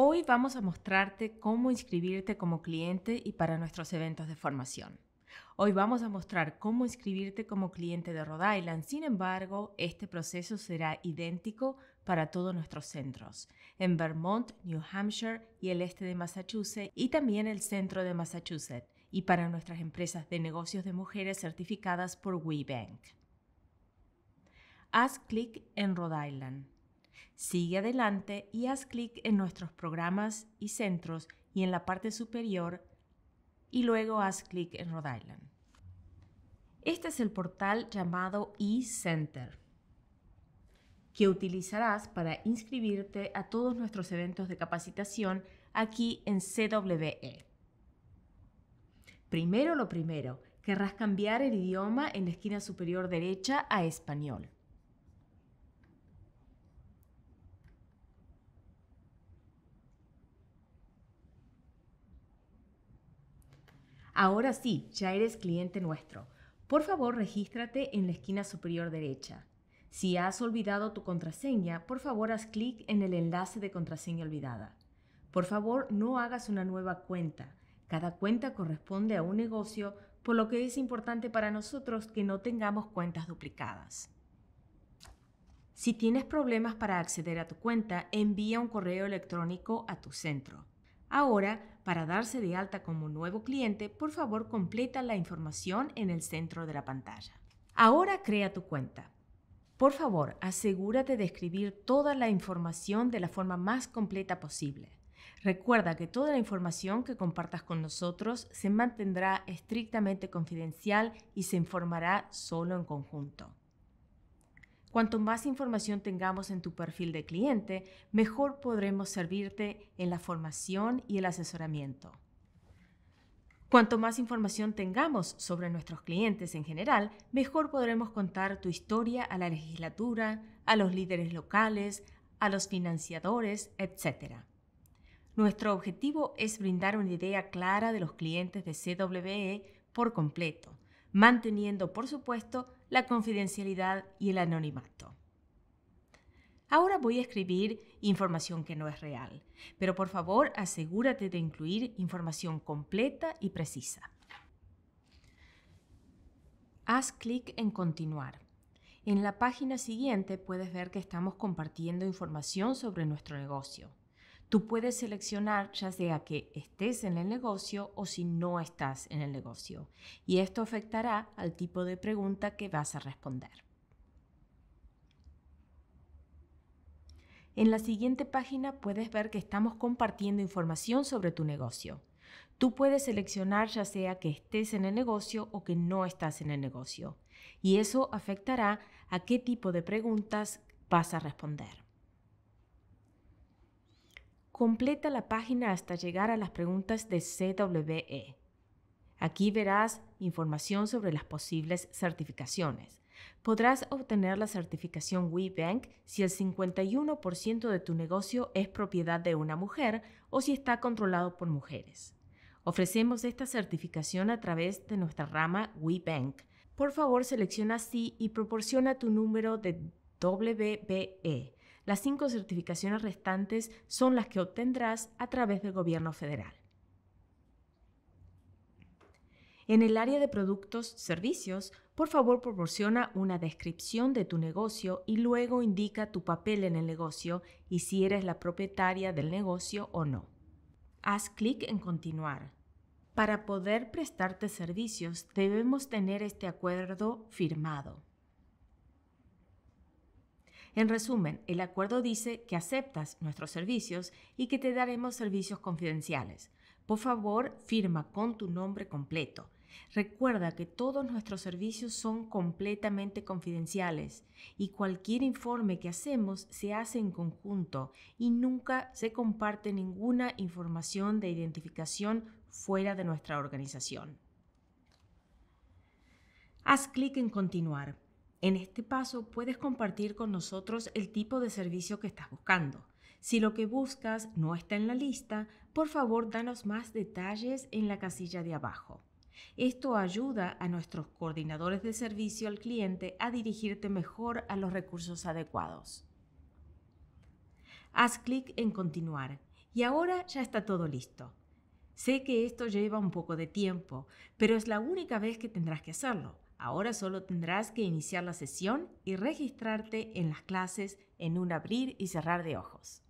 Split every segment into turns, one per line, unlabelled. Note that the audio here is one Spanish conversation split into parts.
Hoy vamos a mostrarte cómo inscribirte como cliente y para nuestros eventos de formación. Hoy vamos a mostrar cómo inscribirte como cliente de Rhode Island. Sin embargo, este proceso será idéntico para todos nuestros centros, en Vermont, New Hampshire y el este de Massachusetts y también el centro de Massachusetts y para nuestras empresas de negocios de mujeres certificadas por WeBank. Haz clic en Rhode Island. Sigue adelante y haz clic en nuestros programas y centros y en la parte superior y luego haz clic en Rhode Island. Este es el portal llamado eCenter que utilizarás para inscribirte a todos nuestros eventos de capacitación aquí en CWE. Primero lo primero, querrás cambiar el idioma en la esquina superior derecha a español. Ahora sí, ya eres cliente nuestro. Por favor, regístrate en la esquina superior derecha. Si has olvidado tu contraseña, por favor haz clic en el enlace de contraseña olvidada. Por favor, no hagas una nueva cuenta. Cada cuenta corresponde a un negocio, por lo que es importante para nosotros que no tengamos cuentas duplicadas. Si tienes problemas para acceder a tu cuenta, envía un correo electrónico a tu centro. Ahora, para darse de alta como nuevo cliente, por favor completa la información en el centro de la pantalla. Ahora crea tu cuenta. Por favor, asegúrate de escribir toda la información de la forma más completa posible. Recuerda que toda la información que compartas con nosotros se mantendrá estrictamente confidencial y se informará solo en conjunto. Cuanto más información tengamos en tu perfil de cliente, mejor podremos servirte en la formación y el asesoramiento. Cuanto más información tengamos sobre nuestros clientes en general, mejor podremos contar tu historia a la legislatura, a los líderes locales, a los financiadores, etc. Nuestro objetivo es brindar una idea clara de los clientes de CWE por completo, manteniendo, por supuesto, la confidencialidad y el anonimato. Ahora voy a escribir información que no es real, pero por favor asegúrate de incluir información completa y precisa. Haz clic en Continuar. En la página siguiente puedes ver que estamos compartiendo información sobre nuestro negocio. Tú puedes seleccionar ya sea que estés en el negocio o si no estás en el negocio. Y esto afectará al tipo de pregunta que vas a responder. En la siguiente página puedes ver que estamos compartiendo información sobre tu negocio. Tú puedes seleccionar ya sea que estés en el negocio o que no estás en el negocio. Y eso afectará a qué tipo de preguntas vas a responder. Completa la página hasta llegar a las preguntas de CWE. Aquí verás información sobre las posibles certificaciones. Podrás obtener la certificación WeBank si el 51% de tu negocio es propiedad de una mujer o si está controlado por mujeres. Ofrecemos esta certificación a través de nuestra rama WeBank. Por favor, selecciona sí y proporciona tu número de WBE las cinco certificaciones restantes son las que obtendrás a través del gobierno federal. En el área de productos, servicios, por favor proporciona una descripción de tu negocio y luego indica tu papel en el negocio y si eres la propietaria del negocio o no. Haz clic en continuar. Para poder prestarte servicios debemos tener este acuerdo firmado. En resumen, el acuerdo dice que aceptas nuestros servicios y que te daremos servicios confidenciales. Por favor, firma con tu nombre completo. Recuerda que todos nuestros servicios son completamente confidenciales y cualquier informe que hacemos se hace en conjunto y nunca se comparte ninguna información de identificación fuera de nuestra organización. Haz clic en continuar. En este paso puedes compartir con nosotros el tipo de servicio que estás buscando. Si lo que buscas no está en la lista, por favor danos más detalles en la casilla de abajo. Esto ayuda a nuestros coordinadores de servicio al cliente a dirigirte mejor a los recursos adecuados. Haz clic en Continuar y ahora ya está todo listo. Sé que esto lleva un poco de tiempo, pero es la única vez que tendrás que hacerlo. Ahora solo tendrás que iniciar la sesión y registrarte en las clases en un abrir y cerrar de ojos.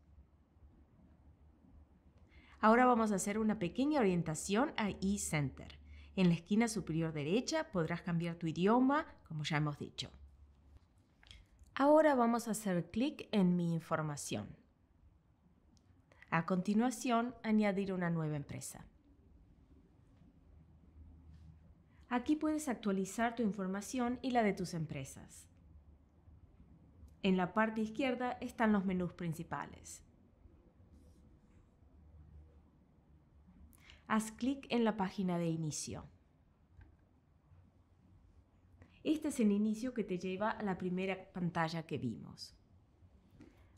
Ahora vamos a hacer una pequeña orientación a eCenter. En la esquina superior derecha podrás cambiar tu idioma, como ya hemos dicho. Ahora vamos a hacer clic en Mi información. A continuación, añadir una nueva empresa. Aquí puedes actualizar tu información y la de tus empresas. En la parte izquierda están los menús principales. Haz clic en la página de inicio. Este es el inicio que te lleva a la primera pantalla que vimos.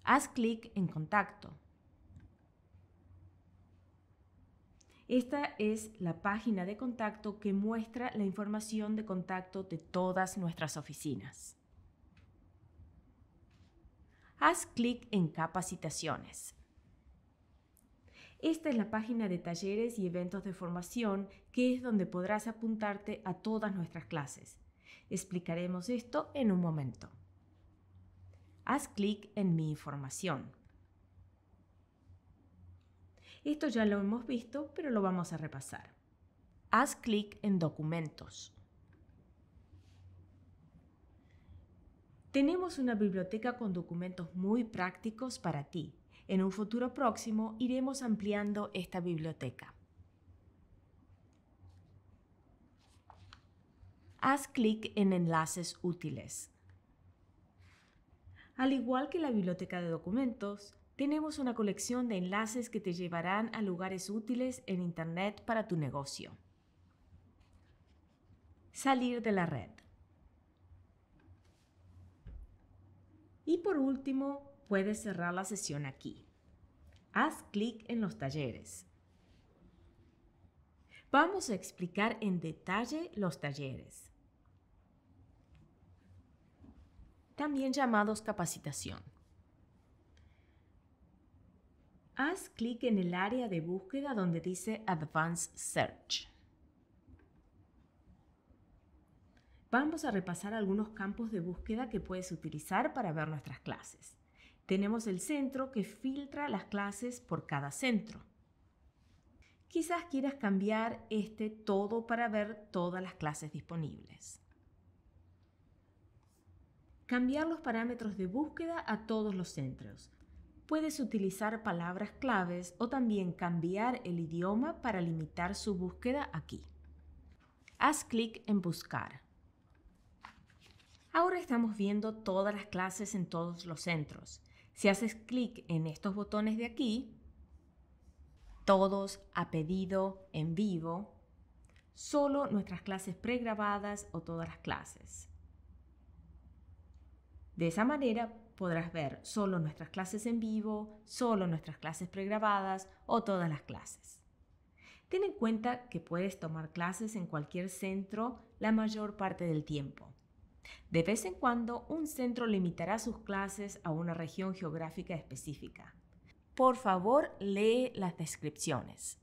Haz clic en Contacto. Esta es la página de contacto que muestra la información de contacto de todas nuestras oficinas. Haz clic en Capacitaciones. Esta es la página de talleres y eventos de formación, que es donde podrás apuntarte a todas nuestras clases. Explicaremos esto en un momento. Haz clic en Mi información. Esto ya lo hemos visto, pero lo vamos a repasar. Haz clic en Documentos. Tenemos una biblioteca con documentos muy prácticos para ti. En un futuro próximo iremos ampliando esta biblioteca. Haz clic en Enlaces útiles. Al igual que la biblioteca de documentos, tenemos una colección de enlaces que te llevarán a lugares útiles en Internet para tu negocio. Salir de la red. Y por último, puedes cerrar la sesión aquí. Haz clic en los talleres. Vamos a explicar en detalle los talleres, también llamados capacitación haz clic en el área de búsqueda donde dice Advanced Search. Vamos a repasar algunos campos de búsqueda que puedes utilizar para ver nuestras clases. Tenemos el centro que filtra las clases por cada centro. Quizás quieras cambiar este todo para ver todas las clases disponibles. Cambiar los parámetros de búsqueda a todos los centros puedes utilizar palabras claves o también cambiar el idioma para limitar su búsqueda aquí. Haz clic en Buscar. Ahora estamos viendo todas las clases en todos los centros. Si haces clic en estos botones de aquí, todos a pedido en vivo, solo nuestras clases pregrabadas o todas las clases. De esa manera podrás ver solo nuestras clases en vivo, solo nuestras clases pregrabadas o todas las clases. Ten en cuenta que puedes tomar clases en cualquier centro la mayor parte del tiempo. De vez en cuando, un centro limitará sus clases a una región geográfica específica. Por favor, lee las descripciones.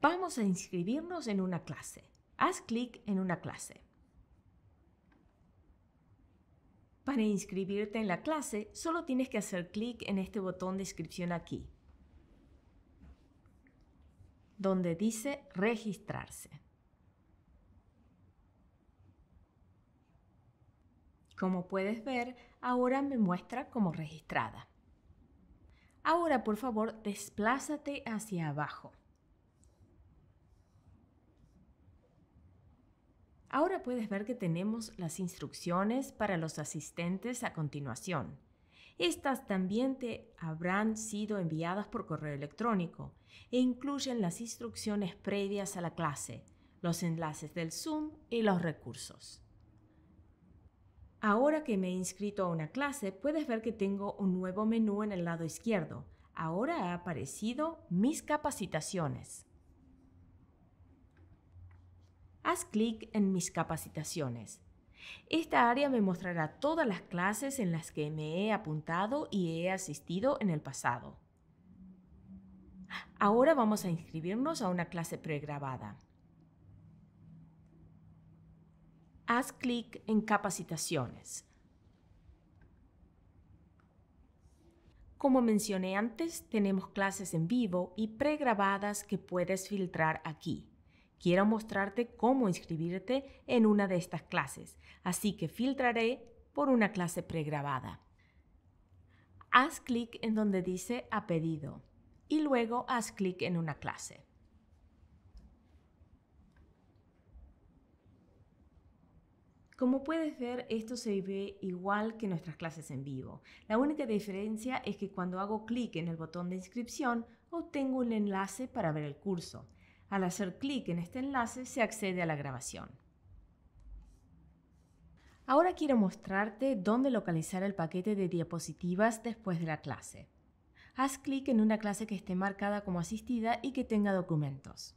Vamos a inscribirnos en una clase. Haz clic en una clase. Para inscribirte en la clase, solo tienes que hacer clic en este botón de inscripción aquí, donde dice registrarse. Como puedes ver, ahora me muestra como registrada. Ahora, por favor, desplázate hacia abajo. Ahora puedes ver que tenemos las instrucciones para los asistentes a continuación. Estas también te habrán sido enviadas por correo electrónico e incluyen las instrucciones previas a la clase, los enlaces del Zoom y los recursos. Ahora que me he inscrito a una clase, puedes ver que tengo un nuevo menú en el lado izquierdo. Ahora ha aparecido Mis capacitaciones haz clic en Mis capacitaciones. Esta área me mostrará todas las clases en las que me he apuntado y he asistido en el pasado. Ahora vamos a inscribirnos a una clase pregrabada. Haz clic en Capacitaciones. Como mencioné antes, tenemos clases en vivo y pregrabadas que puedes filtrar aquí. Quiero mostrarte cómo inscribirte en una de estas clases, así que filtraré por una clase pregrabada. Haz clic en donde dice a pedido y luego haz clic en una clase. Como puedes ver, esto se ve igual que nuestras clases en vivo. La única diferencia es que cuando hago clic en el botón de inscripción, obtengo un enlace para ver el curso. Al hacer clic en este enlace se accede a la grabación. Ahora quiero mostrarte dónde localizar el paquete de diapositivas después de la clase. Haz clic en una clase que esté marcada como asistida y que tenga documentos.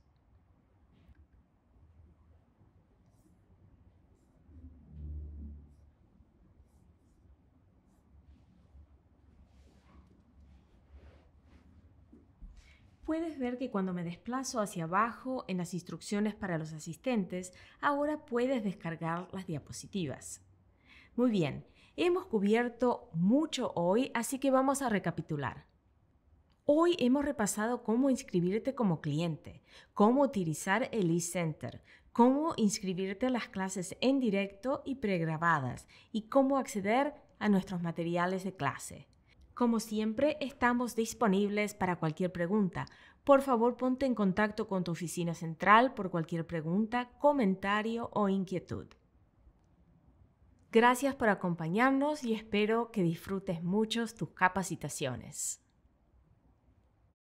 puedes ver que cuando me desplazo hacia abajo en las instrucciones para los asistentes, ahora puedes descargar las diapositivas. Muy bien, hemos cubierto mucho hoy, así que vamos a recapitular. Hoy hemos repasado cómo inscribirte como cliente, cómo utilizar el eCenter, cómo inscribirte a las clases en directo y pregrabadas y cómo acceder a nuestros materiales de clase. Como siempre, estamos disponibles para cualquier pregunta. Por favor, ponte en contacto con tu oficina central por cualquier pregunta, comentario o inquietud. Gracias por acompañarnos y espero que disfrutes mucho tus capacitaciones.